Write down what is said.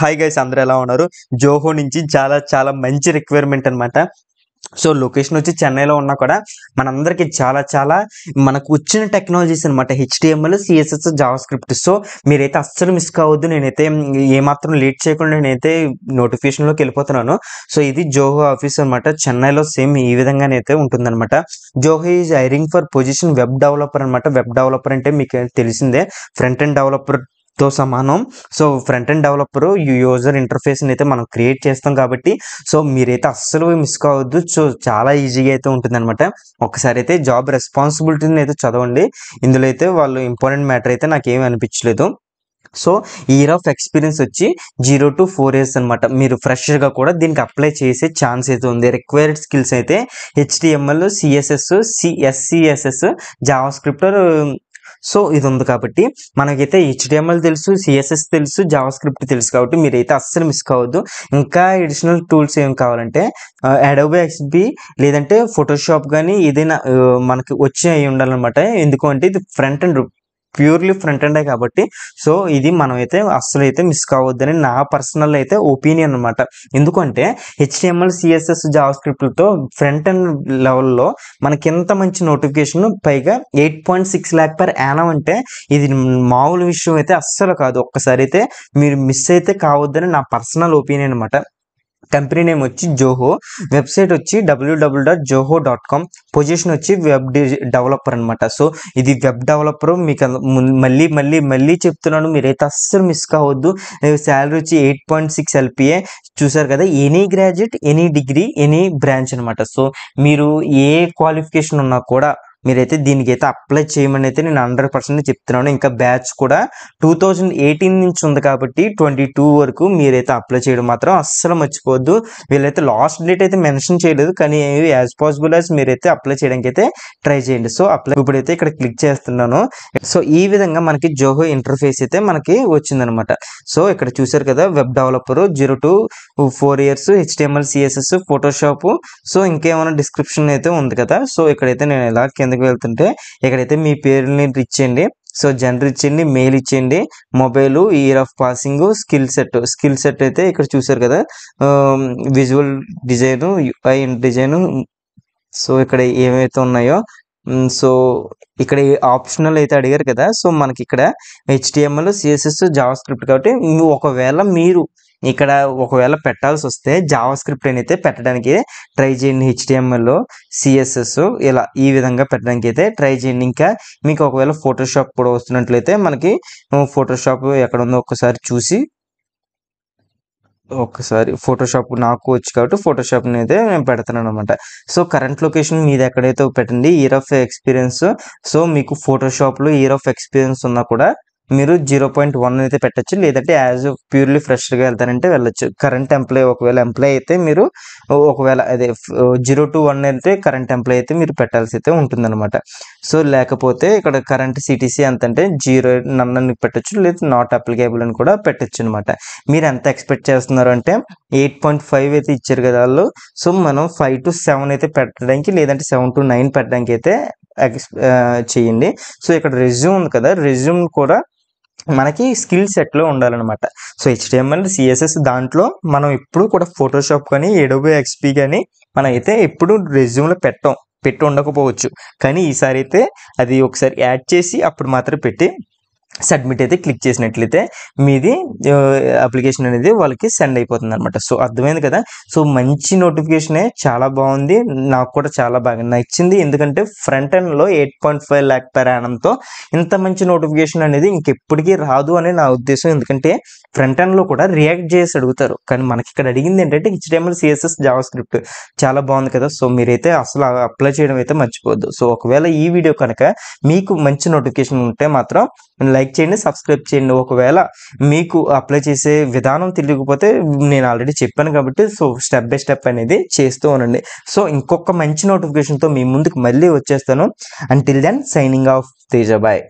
hi guys అందరూ ఎలా ఉన్నారు జోహో నుంచి చాలా చాలా మంచి రిక్వైర్మెంట్ అనమాట సో లొకేషన్ వచ్చి చెన్నైలో ఉన్నా కూడా మనందరికి చాలా చాలా మనకు వచ్చిన టెక్నాలజీస్ అనమాట HTML CSS JavaScript so మీరైతే అస్సలు మిస్ కావద్దు నేనైతే ఏమాత్రం లేట్ చేయకుండా నేనైతే నోటిఫికేషన్లోకి వెళ్ళిపోతున్నాను సో ఇది జోహో ఆఫీస్ అనమాట చెన్నైలో సేమ్ ఈ విధంగానైతే ఉంటుందన్నమాట Zoho is hiring for position web developer అనమాట వెబ్ డెవలపర్ అంటే మీకు తెలిసిందే ఫ్రంట్ అండ్ డెవలపర్ తో సమానం so front end developer user ఇంటర్ఫేస్ని అయితే మనం క్రియేట్ చేస్తాం కాబట్టి సో మీరైతే అస్సలు మిస్ కావద్దు సో చాలా ఈజీగా అయితే ఉంటుందన్నమాట ఒకసారి అయితే జాబ్ రెస్పాన్సిబిలిటీని అయితే చదవండి ఇందులో అయితే వాళ్ళు ఇంపార్టెంట్ మ్యాటర్ అయితే నాకు ఏమీ అనిపించలేదు సో ఇయర్ ఆఫ్ ఎక్స్పీరియన్స్ వచ్చి జీరో టు ఫోర్ ఇయర్స్ అనమాట మీరు ఫ్రెషర్గా కూడా దీనికి అప్లై చేసే ఛాన్స్ అయితే ఉంది రిక్వైర్డ్ స్కిల్స్ అయితే హెచ్డిఎంఎల్ సిఎస్ఎస్ సిఎస్సిఎస్ఎస్ జావా స్క్రిప్ట్ సో ఇది ఉంది కాబట్టి మనకైతే హెచ్డిఎంఎల్ తెలుసు సిఎస్ఎస్ తెలుసు జావా స్క్రిప్ట్ తెలుసు కాబట్టి మీరైతే అస్సలు మిస్ కావద్దు ఇంకా ఎడిషనల్ టూల్స్ ఏం కావాలంటే అడోబీ ఎక్స్బి లేదంటే ఫోటోషాప్ కానీ ఏదైనా మనకి వచ్చి అయి ఉండాలన్నమాట ఎందుకు అంటే ఇది ఫ్రంట్ అండ్ ప్యూర్లీ ఫ్రంట్ అండే కాబట్టి సో ఇది మనం అయితే అస్సలు అయితే మిస్ కావద్దని నా పర్సనల్ అయితే ఒపీనియన్ అనమాట ఎందుకంటే హెచ్డిఎంఎల్ సిఎస్ఎస్ జాబ్ స్క్రిప్ట్లతో ఫ్రంట్ అండ్ లెవెల్లో మనకి ఎంత మంచి నోటిఫికేషన్ పైగా eight point six lakh per annum అంటే ఇది మామూలు విషయం అయితే అస్సలు కాదు ఒక్కసారి అయితే మీరు మిస్ అయితే కావద్దని నా పర్సనల్ ఒపీనియన్ అనమాట కంపెనీ నేమ్ వచ్చి జోహో వెబ్సైట్ వచ్చి WWW dot Zoho dot com position వచ్చి వెబ్ డెవలపర్ అనమాట సో ఇది వెబ్ డెవలపర్ మీకు మళ్ళీ మళ్ళీ మళ్ళీ చెప్తున్నాను మీరైతే అస్సలు మిస్ కావద్దు శాలరీ వచ్చి ఎయిట్ పాయింట్ సిక్స్ ఎల్పిఏ చూసారు కదా any graduate any degree any branch అనమాట సో మీరు ఏ క్వాలిఫికేషన్ ఉన్నా కూడా మీరైతే దీనికి అయితే అప్లై చేయమని అయితే నేను హండ్రెడ్ పర్సెంట్ చెప్తున్నాను ఇంకా బ్యాచ్ కూడా టూ థౌజండ్ ఎయిటీన్ నుంచి ఉంది కాబట్టి ట్వంటీ టూ వరకు మీరైతే అప్లై చేయడం మాత్రం అస్సలు మర్చిపోవద్దు వీళ్ళైతే లాస్ట్ డేట్ అయితే మెన్షన్ చేయలేదు కానీ యాజ్ పాసిబుల్ యాజ్ మీరైతే అప్లై చేయడానికి అయితే ట్రై చేయండి సో అప్లై ఇప్పుడైతే ఇక్కడ క్లిక్ చేస్తున్నాను సో ఈ విధంగా మనకి జోహో ఇంటర్ఫేస్ అయితే మనకి వచ్చిందనమాట సో ఇక్కడ చూసారు కదా web developer zero to four years HTML CSS Photoshop so ఇంకేమైనా డిస్క్రిప్షన్ అయితే ఉంది కదా సో ఇక్కడైతే నేను ఇలా కింద కిందకి వెళ్తుంటే ఇక్కడైతే మీ పేరుని ఇచ్చేయండి సో జెండర్ ఇచ్చేయండి మెయిల్ ఇచ్చేయండి mobile year of passing skill set skill set అయితే ఇక్కడ చూసారు కదా visual design UI design so ఇక్కడ ఏమైతే ఉన్నాయో సో ఇక్కడ ఆప్షనల్ అయితే అడిగారు కదా సో మనకి ఇక్కడ హెచ్టిఎంఎల్ సిఎస్ఎస్ జావా స్క్రిప్ట్ కాబట్టి ఒకవేళ మీరు ఇక్కడ ఒకవేళ పెట్టాల్సి వస్తే జావా స్క్రిప్ట్ అయితే పెట్టడానికి ట్రై చేయండి హెచ్డిఎంఎల్ సిఎస్ఎస్ ఇలా ఈ విధంగా పెట్టడానికి అయితే ట్రై చేయండి ఇంకా మీకు ఒకవేళ ఫోటోషాప్ కూడా వస్తున్నట్లయితే మనకి ఫోటోషాప్ ఎక్కడ ఉందో ఒకసారి చూసి ఒకసారి ఫోటోషాప్ నాకు వచ్చి కాబట్టి ఫోటోషాప్ని అయితే నేను పెడతాను అనమాట సో కరెంట్ లొకేషన్ మీద ఎక్కడైతే పెట్టండి ఇయర్ ఆఫ్ ఎక్స్పీరియన్స్ సో మీకు ఫోటోషాప్లో ఇయర్ ఆఫ్ ఎక్స్పీరియన్స్ ఉన్నా కూడా మీరు జీరో పాయింట్ వన్ అయితే పెట్టచ్చు లేదంటే యాజ్ ప్యూర్లీ ఫ్రెష్గా వెళ్తానంటే వెళ్ళచ్చు కరెంట్ ఎంప్లాయ్ ఒకవేళ ఎంప్లాయ్ అయితే మీరు ఒకవేళ అదే జీరో టు వన్ అయితే కరెంట్ ఎంప్లాయ్ అయితే మీరు పెట్టాల్సి అయితే ఉంటుందన్నమాట సో లేకపోతే ఇక్కడ కరెంట్ సిటీసీ ఎంత అంటే జీరో నన్ను అని పెట్టచ్చు లేదా నాట్ అప్లికేబుల్ అని కూడా పెట్టచ్చు అనమాట మీరు ఎంత ఎక్స్పెక్ట్ చేస్తున్నారు అంటే ఎయిట్ పాయింట్ ఫైవ్ అయితే ఇచ్చారు కదా వాళ్ళు సో మనం ఫైవ్ టు సెవెన్ అయితే పెట్టడానికి లేదంటే సెవెన్ టు నైన్ పెట్టడానికి అయితే చేయండి సో ఇక్కడ రెజ్యూమ్ ఉంది కదా రెజ్యూమ్ కూడా మనకి స్కిల్ సెట్లో ఉండాలన్నమాట సో హెచ్డిఎంఎల్ సిఎస్ఎస్ దాంట్లో మనం ఎప్పుడు కూడా ఫోటోషాప్ కానీ ఎడోబో ఎక్స్పి కానీ మనం అయితే ఎప్పుడు రెజ్యూమ్లో పెట్టాం పెట్టి ఉండకపోవచ్చు కానీ ఈసారి అయితే అది ఒకసారి యాడ్ చేసి అప్పుడు మాత్రం పెట్టి సబ్మిట్ అయితే క్లిక్ చేసినట్లయితే మీది అప్లికేషన్ అనేది వాళ్ళకి సెండ్ అయిపోతుంది అనమాట సో అర్థమైంది కదా సో మంచి నోటిఫికేషనే చాలా బాగుంది నాకు కూడా చాలా బాగా నచ్చింది ఎందుకంటే ఫ్రంట్ ఎండ్లో ఎయిట్ పాయింట్ ఫైవ్ ల్యాక్ ప్రయాణంతో ఇంత మంచి నోటిఫికేషన్ అనేది ఇంకెప్పటికీ రాదు అని నా ఉద్దేశం ఎందుకంటే ఫ్రంట్ ఎండ్లో కూడా రియాక్ట్ చేసి అడుగుతారు కానీ మనకి ఇక్కడ అడిగింది ఏంటంటే హెచ్డిఎంఎల్ సిఎస్ఎస్ జావా స్క్రిప్ట్ చాలా బాగుంది కదా సో మీరైతే అసలు అప్లై చేయడం అయితే మర్చిపోవద్దు సో ఒకవేళ ఈ వీడియో కనుక మీకు మంచి నోటిఫికేషన్ ఉంటే మాత్రం లైక్ లైక్ చేయండి సబ్స్క్రైబ్ చేయండి ఒకవేళ మీకు అప్లై చేసే విధానం తెలియకపోతే నేను ఆల్రెడీ చెప్పాను కాబట్టి సో స్టెప్ బై స్టెప్ అనేది చేస్తూ ఉండండి సో ఇంకొక మంచి నోటిఫికేషన్తో మీ ముందుకు మళ్ళీ వచ్చేస్తాను అంటిల్ దెన్ సైనింగ్ ఆఫ్ తేజబాయ్